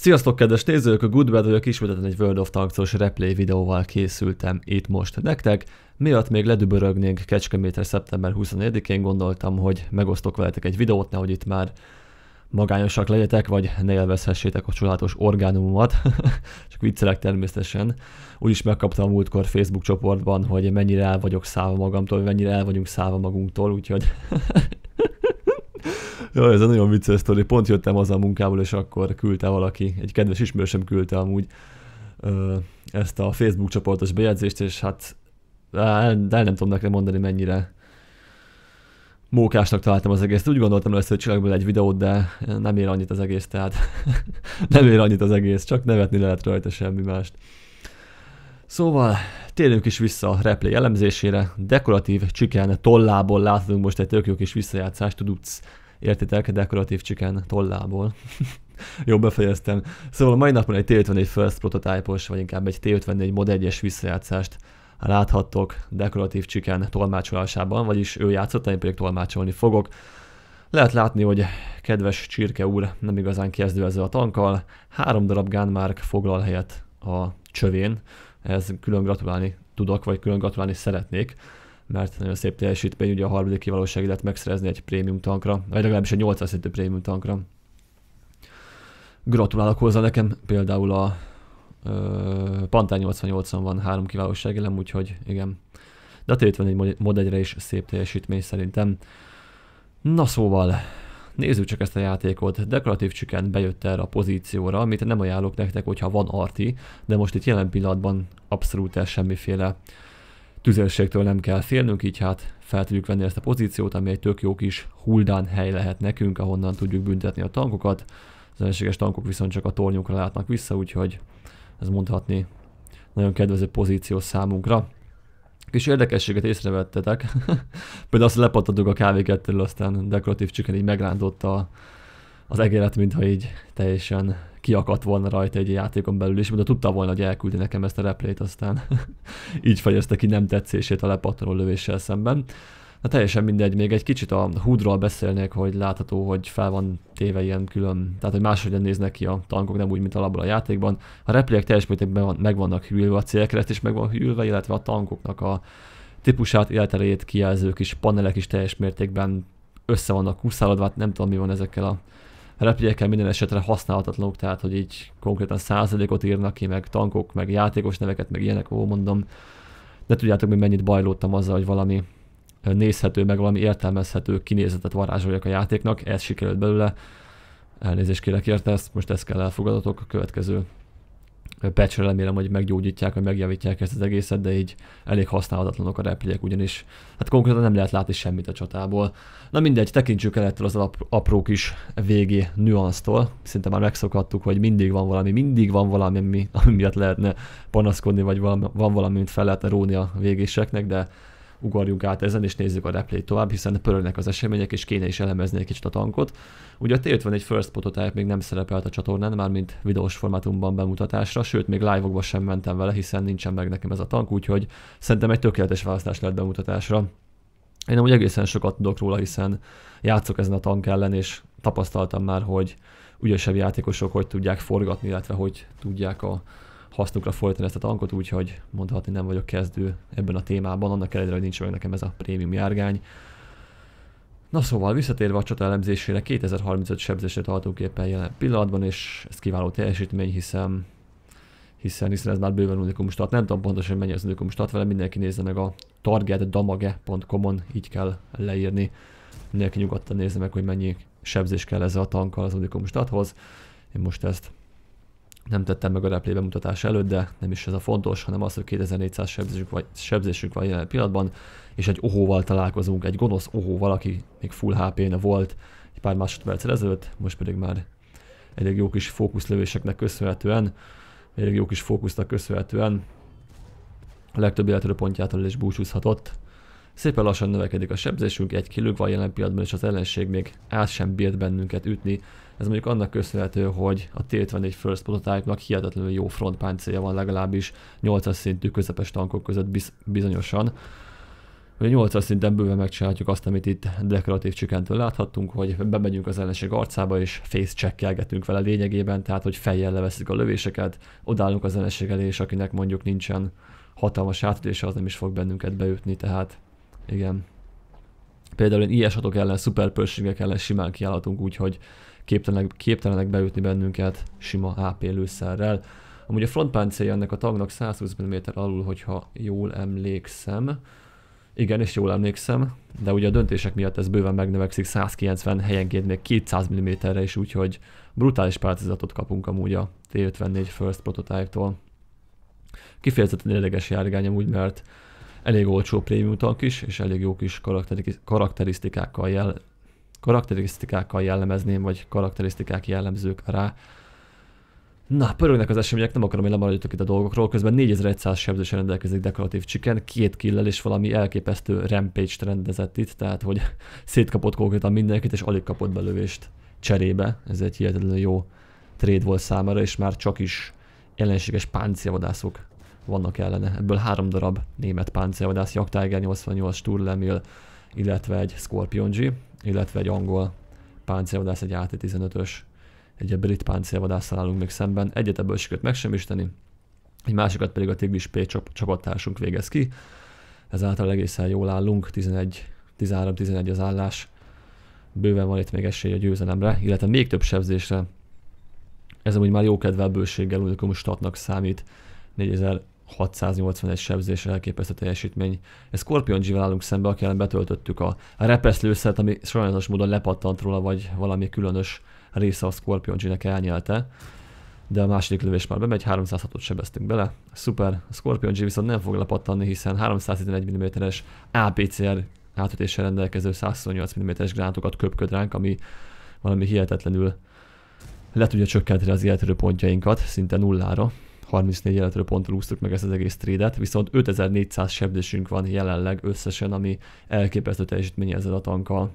Sziasztok kedves nézők, a Bad vagyok, ismételten egy World of Tanks-os replay videóval készültem itt most nektek. Miatt még ledübörögnénk Kecskemétre szeptember 24-én gondoltam, hogy megosztok veletek egy videót, nehogy itt már magányosak legyetek, vagy ne élvezhessétek a csodálatos orgánumomat. Csak viccelek természetesen. is megkaptam a múltkor Facebook csoportban, hogy mennyire el vagyok száva magamtól, mennyire el vagyunk száva magunktól, úgyhogy Jó, ez egy nagyon vicces sztori. Pont jöttem az a munkából, és akkor küldte valaki, egy kedves ismerősem küldte amúgy ö, ezt a Facebook csoportos bejegyzést, és hát el, el nem tudom nekem mondani, mennyire mókásnak találtam az egészet. Úgy gondoltam hogy hogy csinálok egy videót, de nem ér annyit az egész, tehát nem ér annyit az egész, csak nevetni lehet rajta semmi mást. Szóval térjünk is vissza a replay elemzésére. Dekoratív csiken tollából láthatunk most egy tök jó kis visszajátszást, tudsz értételke dekoratív csikán tollából. Jó, befejeztem. Szóval a mai napon egy T54 First prototype vagy inkább egy T54 Mod 1-es visszajátszást láthattok dekoratív csikán tolmácsolásában, vagyis ő játszott, én pedig tolmácsolni fogok. Lehet látni, hogy kedves Csirke úr nem igazán kezdő ezzel a tankkal, három darab Gunmark foglal helyet a csövén, Ez külön gratulálni tudok, vagy külön gratulálni szeretnék mert nagyon szép teljesítmény, ugye a harmadik kiválóság lehet megszerezni egy prémium tankra, vagy legalábbis egy 800 szintű prémium tankra. Gratulálok hozzá nekem, például a ö, Pantán 88-on van három elem, úgyhogy igen. De a t egy mod egyre is szép teljesítmény szerintem. Na szóval, nézzük csak ezt a játékot. Dekoratív csüken bejött erre a pozícióra, amit nem ajánlok nektek, hogyha van arti, de most itt jelen pillanatban abszolút semmiféle tüzérségtől nem kell félnünk, így hát fel tudjuk venni ezt a pozíciót, ami egy tök jó kis huldán hely lehet nekünk, ahonnan tudjuk büntetni a tankokat. Az ellenséges tankok viszont csak a tornyokra látnak vissza, úgyhogy ez mondhatni nagyon kedvező pozíció számunkra. Kis érdekességet észrevettetek, például azt lepattadtuk a kávékettől, aztán dekoratív chicken így megrándotta az egéret, mintha így teljesen kiakadt volna rajta egy játékon belül is, mert tudta volna, hogy elküldi nekem ezt a replét, aztán így fejezte ki nem tetszését a lepattanó lövéssel szemben. Na teljesen mindegy, még egy kicsit a húdról beszélnék, hogy látható, hogy fel van téve ilyen külön, tehát hogy máshogyan néznek ki a tankok, nem úgy, mint alapból a játékban. A replék teljes mértékben meg vannak hűlve, a célkereszt is meg van hűlve, illetve a tankoknak a típusát, életerejét kijelzők is, panelek is teljes mértékben össze vannak kuszálodva, hát nem tudom mi van ezekkel a repjékkel minden esetre használhatatlanok, tehát hogy így konkrétan százalékot írnak ki, meg tankok, meg játékos neveket, meg ilyenek, ó, mondom, ne tudjátok, hogy mennyit bajlódtam azzal, hogy valami nézhető, meg valami értelmezhető kinézetet varázsoljak a játéknak, ez sikerült belőle. Elnézést kérek érte, ezt most ezt kell elfogadatok a következő patchre remélem, hogy meggyógyítják, vagy megjavítják ezt az egészet, de így elég használhatatlanok a repliek, ugyanis hát konkrétan nem lehet látni semmit a csatából. Na mindegy, tekintsük el ettől az alap, apró kis végé nüansztól, szinte már megszokhattuk, hogy mindig van valami, mindig van valami, ami, ami miatt lehetne panaszkodni, vagy van, van valami, amit fel lehetne róni a végéseknek, de ugorjunk át ezen, és nézzük a replay tovább, hiszen pörögnek az események, és kéne is elemezni egy kicsit a tankot. Ugye a T51 First prototype még nem szerepelt a csatornán, mármint videós formátumban bemutatásra, sőt még live sem mentem vele, hiszen nincsen meg nekem ez a tank, úgyhogy szerintem egy tökéletes választás lett bemutatásra. Én amúgy egészen sokat tudok róla, hiszen játszok ezen a tank ellen, és tapasztaltam már, hogy ügyesebb játékosok hogy tudják forgatni, illetve hogy tudják a hasznukra folytani ezt a tankot, úgyhogy mondhatni nem vagyok kezdő ebben a témában, annak ellenére, hogy nincs meg nekem ez a prémium járgány. Na szóval visszatérve a csata elemzésére, 2035 sebzésre tartunk éppen jelen pillanatban, és ez kiváló teljesítmény, hiszen hiszen, hiszen ez már bőven unikum stat. Nem tudom pontosan, mennyi az unikum stat vele, mindenki nézze meg a targetdamage.com-on, így kell leírni. Mindenki nyugodtan nézze meg, hogy mennyi sebzés kell ezzel a tankkal az unikum stathoz. Én most ezt nem tettem meg a replay bemutatás előtt, de nem is ez a fontos, hanem az, hogy 2400 sebzésünk vagy sebzésünk van jelen pillanatban, és egy ohóval találkozunk, egy gonosz ohóval, aki még full hp n volt egy pár másodperc ezelőtt, most pedig már elég jó kis fókuszlövéseknek köszönhetően, elég jó kis fókusznak köszönhetően a legtöbb életről pontjától is búcsúzhatott. Szépen lassan növekedik a sebzésünk, egy kilőg van jelen pillanatban, és az ellenség még át sem bírt bennünket ütni. Ez mondjuk annak köszönhető, hogy a T-54 First Prototype-nak hihetetlenül jó frontpáncélja van legalábbis 8-as szintű közepes tankok között biz bizonyosan. Ugye 8-as szinten bőven megcsináljuk azt, amit itt dekoratív csikentől láthattunk, hogy bemegyünk az ellenség arcába és face checkelgetünk vele lényegében, tehát hogy fejjel leveszik a lövéseket, odállunk az ellenség elé, és akinek mondjuk nincsen hatalmas átütése, az nem is fog bennünket beütni, tehát igen. Például én ilyes 6 ok ellen, szuperpölségek ellen simán kiállhatunk úgy, hogy képtelenek, képtelenek beütni bennünket sima AP lőszerrel. Amúgy a páncélja ennek a tagnak 120 mm alul, hogyha jól emlékszem. Igen, és jól emlékszem, de ugye a döntések miatt ez bőven megnövekszik 190 helyenként még 200 mm-re is, úgyhogy brutális pálcizatot kapunk amúgy a T-54 First Prototype-tól. Kifejezetten érdekes járgány amúgy, mert elég olcsó tank is, és elég jó kis karakterisztikákkal, jel, karakterisztikákkal jellemezném, vagy karakterisztikák jellemzők rá. Na, pörögnek az események, nem akarom, hogy lemaradjatok itt a dolgokról, közben 4100 sebzőse rendelkezik dekoratív csiken, két killel és valami elképesztő rampage-t rendezett itt, tehát hogy szétkapott konkrétan mindenkit, és alig kapott belövést cserébe. Ez egy hihetetlenül jó trade volt számára, és már csak is ellenséges páncélvadászok vannak ellene. Ebből három darab német páncélvadász, Jagdtiger 88 Sturlemil, illetve egy Scorpion G, illetve egy angol páncélvadász, egy AT-15-ös, egy brit páncélvadásszal állunk még szemben. Egyet ebből sikerült megsemmisíteni, egy másikat pedig a Tigris P csapattársunk végez ki. Ezáltal egészen jól állunk, 11-13-11 az állás. Bőven van itt még esély a győzelemre, illetve még több sebzésre. Ez amúgy már jó kedvel bőséggel most statnak számít. 4000 681 sebzés elképesztő teljesítmény. Ez Scorpion G-vel állunk szembe, akivel betöltöttük a repeszlőszert, ami sajnálatos módon lepattant róla, vagy valami különös része a Scorpion G-nek elnyelte. De a második lövés már bemegy, 306-ot sebeztünk bele. Szuper, a Scorpion G viszont nem fog lepattanni, hiszen 311 mm-es APCR átütéssel rendelkező 128 mm-es gránátokat köpköd ránk, ami valami hihetetlenül le tudja csökkenteni az életerő pontjainkat, szinte nullára. 34 életről ponttal úsztuk meg ezt az egész trédet, viszont 5400 sebzésünk van jelenleg összesen, ami elképesztő teljesítmény ezzel a tankkal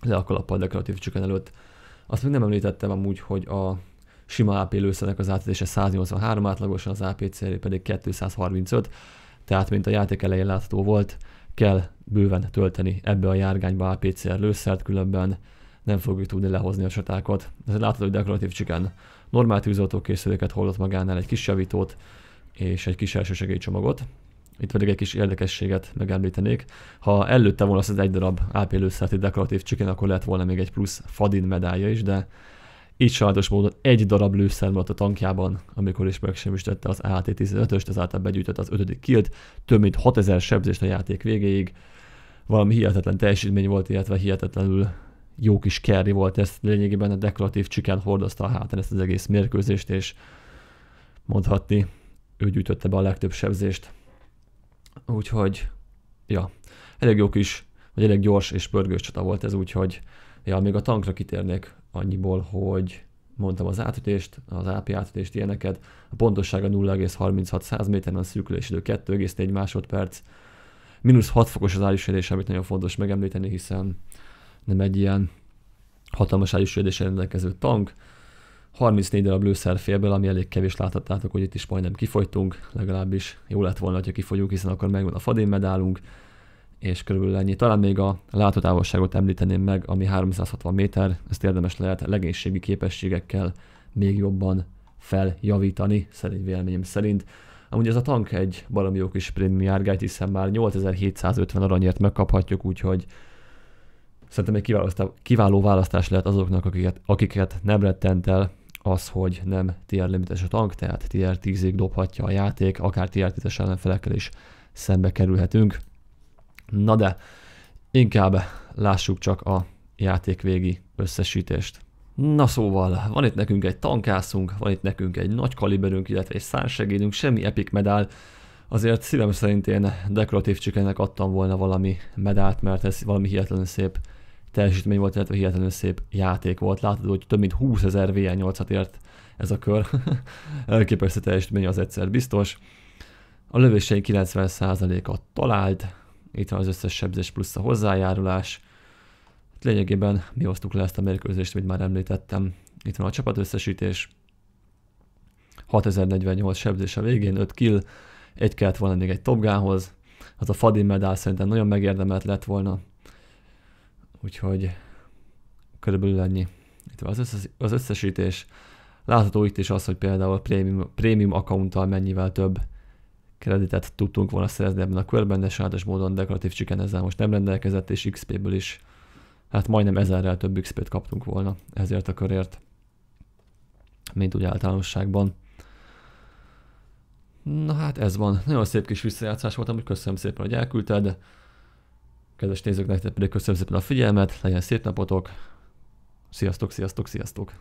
le a kalappal dekoratív csökken előtt. Azt még nem említettem amúgy, hogy a sima AP lőszernek az átadése 183 átlagosan, az AP cél pedig 235, tehát mint a játék elején látható volt, kell bőven tölteni ebbe a járgányba APCR lőszert, különben nem fogjuk tudni lehozni a csatákat. Ez egy látható, hogy dekoratív csiken normál tűzoltókészüléket hordott magánál, egy kis javítót és egy kis első segélycsomagot. Itt pedig egy kis érdekességet megemlítenék. Ha előtte volna az egy darab AP lőszerti dekoratív csikén, akkor lett volna még egy plusz Fadin medálja is, de így sajnos módon egy darab lőszer maradt a tankjában, amikor is megsemmisítette az AT-15-öst, ezáltal begyűjtött az ötödik kilt, több mint 6000 sebzést a játék végéig. Valami hihetetlen teljesítmény volt, illetve hihetetlenül jó kis carry volt, ezt lényegében a deklaratív csikán hordozta a hátán ezt az egész mérkőzést, és mondhatni, ő gyűjtötte be a legtöbb sebzést. Úgyhogy, ja, elég jó kis, vagy elég gyors és pörgős csata volt ez, úgyhogy, ja, még a tankra kitérnék annyiból, hogy mondtam az átütést, az AP átütést, ilyeneket, a pontossága 0,36 méteren, a szűkülés idő 2,4 másodperc, mínusz 6 fokos az állítsérés, amit nagyon fontos megemlíteni, hiszen nem egy ilyen hatalmas ágyusvédéssel rendelkező tank, 34 darab lőszerfélből, ami elég kevés láthattátok, hogy itt is majdnem kifolytunk, legalábbis jó lett volna, ha kifogyunk, hiszen akkor megvan a fadén medálunk, és körülbelül ennyi. Talán még a látótávolságot említeném meg, ami 360 méter, ezt érdemes lehet legénységi képességekkel még jobban feljavítani, szerint véleményem szerint. Amúgy ez a tank egy baromi jó kis prémium hiszen már 8750 aranyért megkaphatjuk, úgyhogy Szerintem egy kiváló, választás lehet azoknak, akiket, akiket nem rettent el az, hogy nem tier limites a tank, tehát tier 10-ig dobhatja a játék, akár tier 10-es ellenfelekkel is szembe kerülhetünk. Na de, inkább lássuk csak a játék végi összesítést. Na szóval, van itt nekünk egy tankászunk, van itt nekünk egy nagy kaliberünk, illetve egy szársegédünk, semmi epic medál, azért szívem szerint én dekoratív csikennek adtam volna valami medált, mert ez valami hihetlenül szép teljesítmény volt, illetve hihetetlenül szép játék volt. Látod, hogy több mint 20 ezer VN8-at ért ez a kör. Elképesztő teljesítmény az egyszer biztos. A lövései 90%-a talált, itt van az összes sebzés plusz a hozzájárulás. Hát lényegében mi hoztuk le ezt a mérkőzést, amit már említettem. Itt van a csapat összesítés. 6048 sebzés a végén, 5 kill, egy kellett volna még egy topgához. Az hát a Fadin medál szerintem nagyon megérdemelt lett volna. Úgyhogy körülbelül ennyi. Itt az, összes, az összesítés. Látható itt is az, hogy például prémium, prémium accounttal mennyivel több kreditet tudtunk volna szerezni ebben a körben, de sajátos módon dekoratív chicken ezzel most nem rendelkezett, és XP-ből is hát majdnem ezerrel több XP-t kaptunk volna ezért a körért, mint úgy általánosságban. Na hát ez van. Nagyon szép kis visszajátszás volt, amit köszönöm szépen, hogy elküldted. Kedves nektek pedig köszönöm szépen a figyelmet, legyen szép napotok, sziasztok, sziasztok, sziasztok!